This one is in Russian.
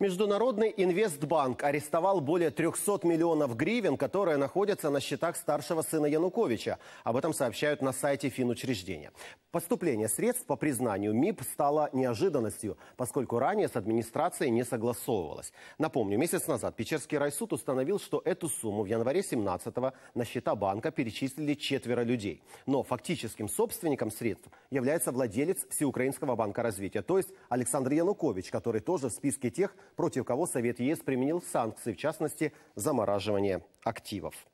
Международный инвестбанк арестовал более 300 миллионов гривен, которые находятся на счетах старшего сына Януковича. Об этом сообщают на сайте финучреждения. Поступление средств по признанию МИП стало неожиданностью, поскольку ранее с администрацией не согласовывалось. Напомню, месяц назад Печерский райсуд установил, что эту сумму в январе 17-го на счета банка перечислили четверо людей. Но фактическим собственником средств является владелец Всеукраинского банка развития, то есть Александр Янукович, который тоже в списке тех, против кого Совет ЕС применил санкции, в частности, замораживание активов.